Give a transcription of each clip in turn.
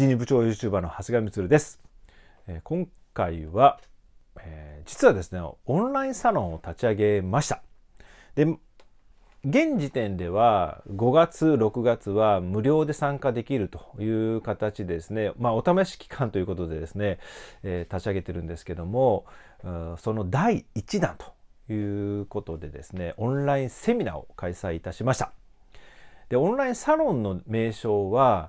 人事部長 YouTuber の長谷川光です、えー、今回は、えー、実はですねオンラインサロンを立ち上げましたで現時点では5月6月は無料で参加できるという形でですねまあお試し期間ということでですね、えー、立ち上げてるんですけどもその第1弾ということでですねオンラインセミナーを開催いたしましたでオンラインサロンの名称は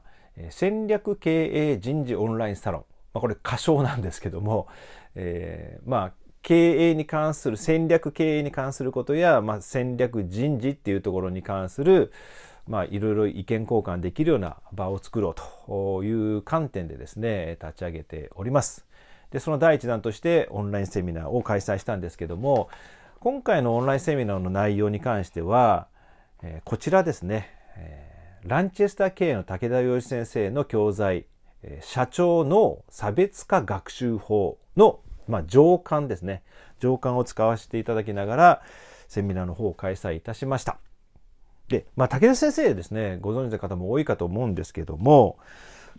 戦略経営人事オンラインサロン、まあ、これ仮称なんですけども、えー、まあ経営に関する戦略経営に関することや、まあ、戦略人事っていうところに関するまあいろいろ意見交換できるような場を作ろうという観点でですね立ち上げております。でその第1弾としてオンラインセミナーを開催したんですけども今回のオンラインセミナーの内容に関しては、えこちらですね、えーランチェスター経営の武田洋一先生の教材、社長の差別化学習法の、まあ、上巻ですね。上巻を使わせていただきながら、セミナーの方を開催いたしました。で、まあ、武田先生ですね、ご存知の方も多いかと思うんですけども、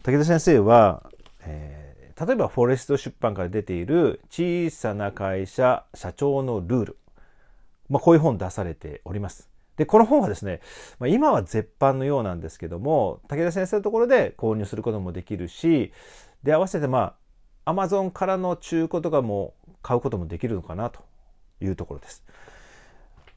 武田先生は、えー、例えばフォレスト出版から出ている小さな会社社長のルール、まあ、こういう本出されております。でこの本はですね、まあ、今は絶版のようなんですけども武田先生のところで購入することもできるしで合わせてまあアマゾンからの中古とかも買うこともできるのかなというところです。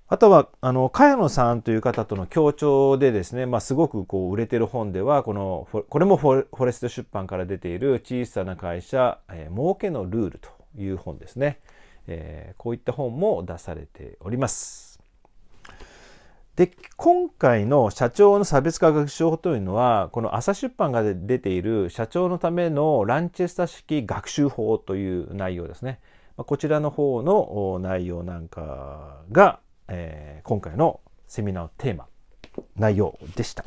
あとはあの茅野さんという方との協調でですね、まあ、すごくこう売れてる本ではこのこれもフォレスト出版から出ている「小さな会社、えー、儲けのルール」という本ですね、えー、こういった本も出されております。で今回の社長の差別化学習法というのはこの朝出版が出ている社長のためのランチェスター式学習法という内容ですねこちらの方の内容なんかが、えー、今回のセミナーのテーマ内容でした。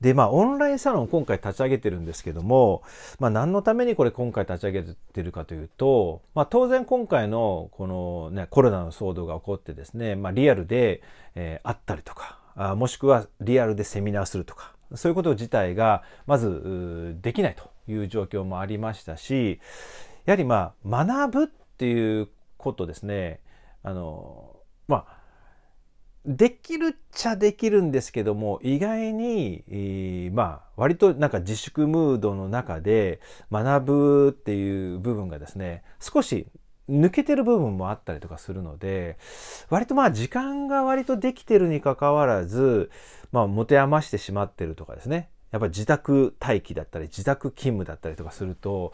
で、まあ、オンラインサロン今回立ち上げてるんですけども、まあ、何のためにこれ今回立ち上げてるかというと、まあ、当然今回のこのね、コロナの騒動が起こってですね、まあ、リアルで、えー、会ったりとか、あもしくはリアルでセミナーするとか、そういうこと自体が、まず、できないという状況もありましたし、やはりまあ、学ぶっていうことですね、あの、まあ、できるっちゃできるんですけども意外に、えー、まあ割となんか自粛ムードの中で学ぶっていう部分がですね少し抜けてる部分もあったりとかするので割とまあ時間が割とできてるにかかわらず、まあ、持て余してしまってるとかですねやっぱ自宅待機だったり自宅勤務だったりとかすると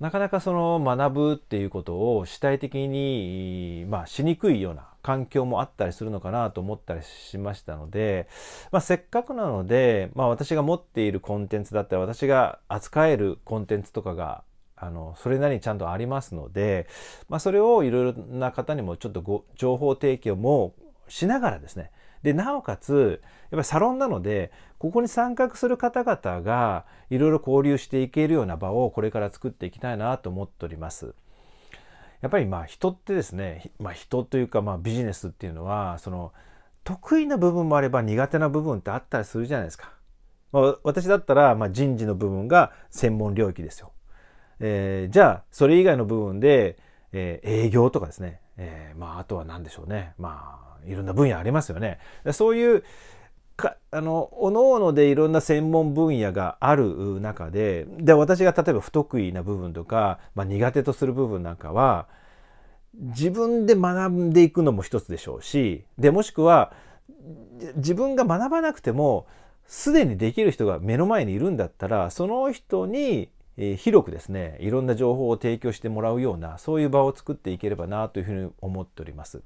なかなかその学ぶっていうことを主体的に、まあ、しにくいような環境もあったりするのかなと思ったりしましたので、まあ、せっかくなので、まあ、私が持っているコンテンツだったり私が扱えるコンテンツとかがあのそれなりにちゃんとありますので、まあ、それをいろいろな方にもちょっとご情報提供もしながらですねでなおかつやっぱりサロンなのでここに参画する方々がいろいろ交流していけるような場をこれから作っていきたいなと思っております。やっぱりまあ人ってですね、まあ、人というかまあビジネスっていうのはその得意な部分もあれば苦手な部分ってあったりするじゃないですか。まあ、私だったらまあ人事の部分が専門領域ですよ。えー、じゃあそれ以外の部分で、えー、営業とかですね、えー、まああとは何でしょうねまあいろんな分野ありますよね。そういう、かあの各々でいろんな専門分野がある中でで私が例えば不得意な部分とか、まあ、苦手とする部分なんかは自分で学んでいくのも一つでしょうしでもしくは自分が学ばなくてもすでにできる人が目の前にいるんだったらその人に広くですねいろんな情報を提供してもらうようなそういう場を作っていければなというふうに思っております。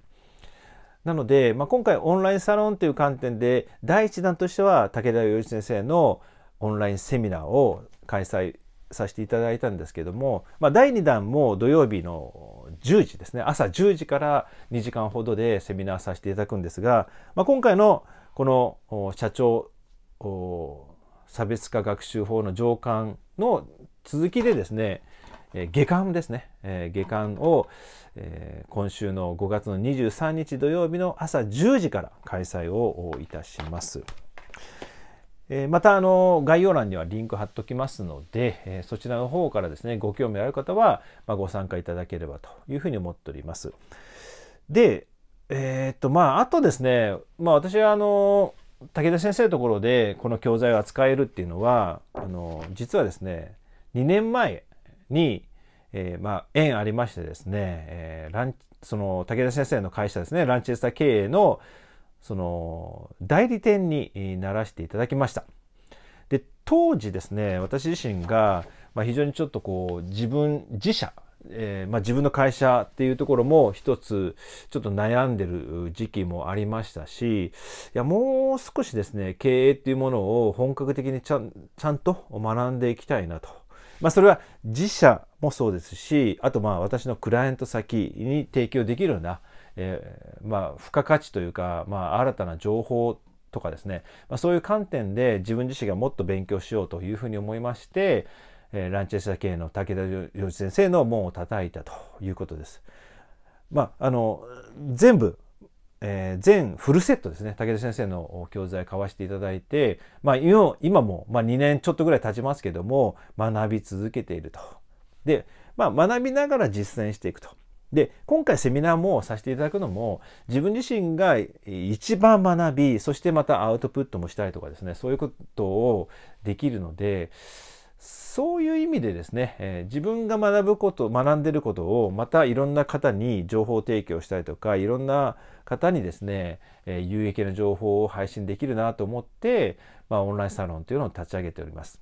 なので、まあ、今回オンラインサロンという観点で第一弾としては武田洋一先生のオンラインセミナーを開催させていただいたんですけども、まあ、第2弾も土曜日の10時ですね朝10時から2時間ほどでセミナーさせていただくんですが、まあ、今回のこの社長差別化学習法の上巻の続きでですねえー、下巻ですね、えー、下巻を、えー、今週の5月の23日土曜日の朝10時から開催をいたします。えー、またあの概要欄にはリンク貼っときますので、えー、そちらの方からですねご興味ある方は、まあ、ご参加いただければというふうに思っております。でえー、っとまああとですねまあ私はあの武田先生のところでこの教材を扱えるっていうのはあの実はですね2年前に、えー、まあ、縁ありましてですね、えー、ランその武田先生の会社ですねランチェスター経営のその代理店にならせていただきました。で当時ですね私自身が、まあ、非常にちょっとこう自分自社、えー、まあ、自分の会社っていうところも一つちょっと悩んでる時期もありましたしいやもう少しですね経営っていうものを本格的にちゃちゃんと学んでいきたいなとまあ、それは自社もそうですしあとまあ私のクライアント先に提供できるような、えー、まあ、付加価値というか、まあ、新たな情報とかですね、まあ、そういう観点で自分自身がもっと勉強しようというふうに思いまして、えー、ランチェスタ系の武田良一先生の門を叩いたということです。まあ、あの全部えー、全フルセットですね武田先生の教材買わせていただいて、まあ、今も、まあ、2年ちょっとぐらい経ちますけども学び続けていると。で、まあ、学びながら実践していくと。で今回セミナーもさせていただくのも自分自身が一番学びそしてまたアウトプットもしたりとかですねそういうことをできるのでそういう意味でですね、えー、自分が学ぶこと学んでることをまたいろんな方に情報提供したりとかいろんな方にですね、えー、有益な情報を配信できるなと思って、まあ、オンラインサロンというのを立ち上げております。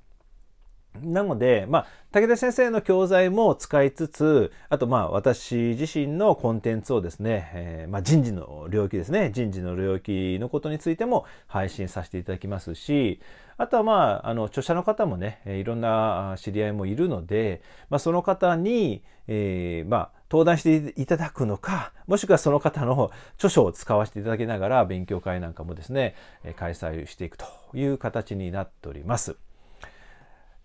なので、まあ、武田先生の教材も使いつつ、あと、まあ、私自身のコンテンツをですね、えー、まあ、人事の領域ですね、人事の領域のことについても配信させていただきますし、あとは、まあ、あの、著者の方もね、いろんな知り合いもいるので、まあ、その方に、えー、まあ、登壇していただくのか、もしくはその方の著書を使わせていただきながら、勉強会なんかもですね、開催していくという形になっております。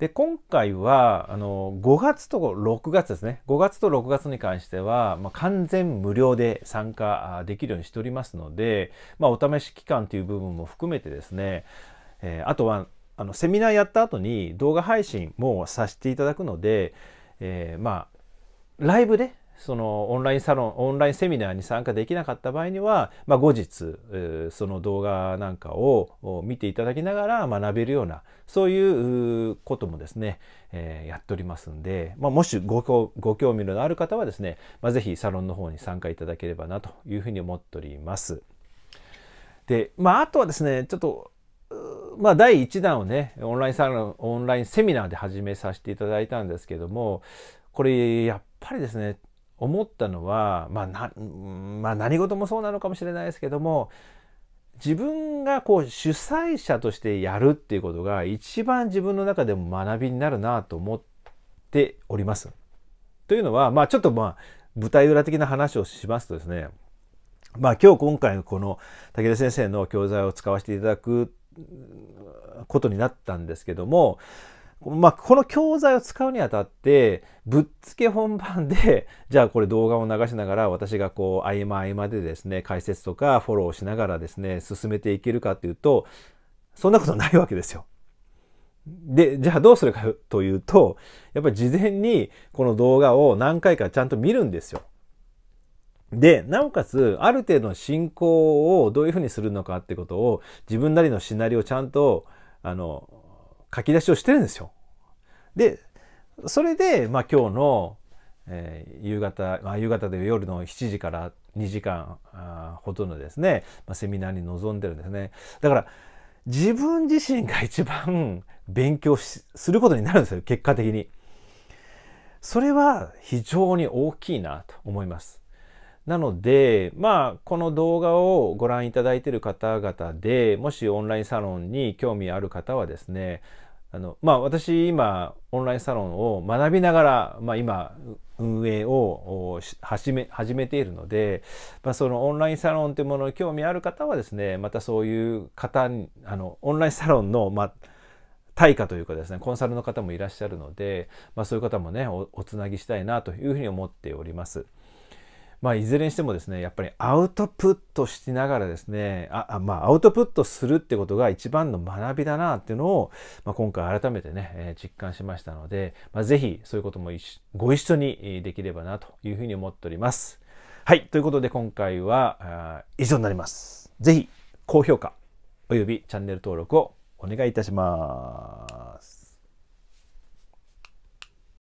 で今回はあの5月と6月ですね5月と6月に関しては、まあ、完全無料で参加できるようにしておりますので、まあ、お試し期間という部分も含めてですね、えー、あとはあのセミナーやった後に動画配信もさせていただくので、えー、まあライブでそのオンラインサロンオンラインセミナーに参加できなかった場合には、まあ、後日その動画なんかを見ていただきながら学べるようなそういうこともですね、えやっておりますんで、まあ、もしごご興味のある方はですね、まあ、是非サロンの方に参加いただければなというふうに思っております。でまああとはですねちょっとまあ、第1弾をねオンラインサロンオンラインセミナーで始めさせていただいたんですけどもこれやっぱりですね思ったのは、まあまあ、何事もそうなのかもしれないですけども自分がこう主催者としてやるっていうことが一番自分の中でも学びになるなと思っております。というのは、まあ、ちょっとまあ舞台裏的な話をしますとですねまあ今日今回のこの武田先生の教材を使わせていただくことになったんですけどもまあ、この教材を使うにあたって、ぶっつけ本番で、じゃあこれ動画を流しながら、私がこう、合間合間でですね、解説とかフォローしながらですね、進めていけるかっていうと、そんなことないわけですよ。で、じゃあどうするかというと、やっぱり事前にこの動画を何回かちゃんと見るんですよ。で、なおかつ、ある程度の進行をどういうふうにするのかってことを、自分なりのシナリオをちゃんと、あの、書き出しをしてるんですよ。で、それで、まあ今日の、えー、夕方、まあ、夕方で夜の7時から2時間ほどのですね、まあ、セミナーに臨んでるんですね。だから、自分自身が一番勉強することになるんですよ、結果的に。それは非常に大きいなと思います。なので、まあ、この動画をご覧いただいている方々で、もしオンラインサロンに興味ある方はですね、あの、まあ私今オンラインサロンを学びながら、まあ今運営を始め、始めているので、まあそのオンラインサロンというものに興味ある方はですね、またそういう方に、あの、オンラインサロンの、まあ、対価というかですね、コンサルの方もいらっしゃるので、まあそういう方もね、おおつなぎしたいなというふうに思っております。まあ、いずれにしてもですねやっぱりアウトプットしながらですねあまあ、アウトプットするってことが一番の学びだなっていうのを、まあ、今回改めてね、え実感しましたので、まあ、是非そういうこともご一緒にできればなというふうに思っております。はい、ということで今回は以上になります。是非高評価およびチャンネル登録をお願いいたします。